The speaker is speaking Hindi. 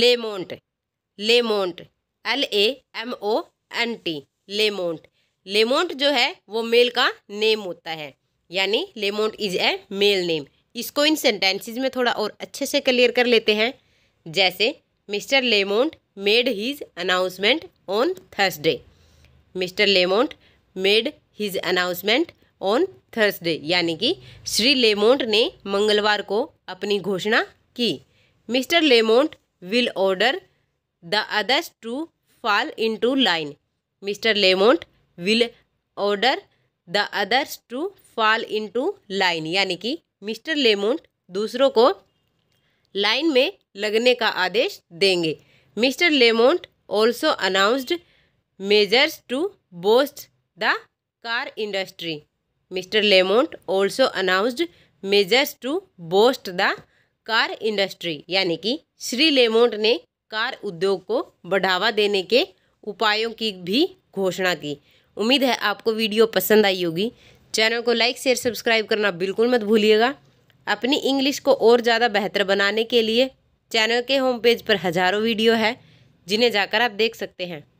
लेमोंट Lamont L A M O N T Lamont Lamont जो है वो मेल का नेम होता है यानी Lamont is a male name इसको इन सेंटेंसेस में थोड़ा और अच्छे से क्लियर कर लेते हैं जैसे Mister Lamont made his announcement on Thursday Mister Lamont made his announcement on Thursday यानी कि श्री लेमोंट ने मंगलवार को अपनी घोषणा की Mister Lamont will order the others to fall line Mister Lamont will order the others to fall fall into line. यानी कि मिस्टर लेमोंट दूसरों को लाइन में लगने का आदेश देंगे Mister Lamont also announced measures to boost the car industry Mister Lamont also announced measures to boost the car industry यानी कि श्री लेमोंट ने कार उद्योग को बढ़ावा देने के उपायों की भी घोषणा की उम्मीद है आपको वीडियो पसंद आई होगी चैनल को लाइक शेयर सब्सक्राइब करना बिल्कुल मत भूलिएगा अपनी इंग्लिश को और ज़्यादा बेहतर बनाने के लिए चैनल के होम पेज पर हज़ारों वीडियो है जिन्हें जाकर आप देख सकते हैं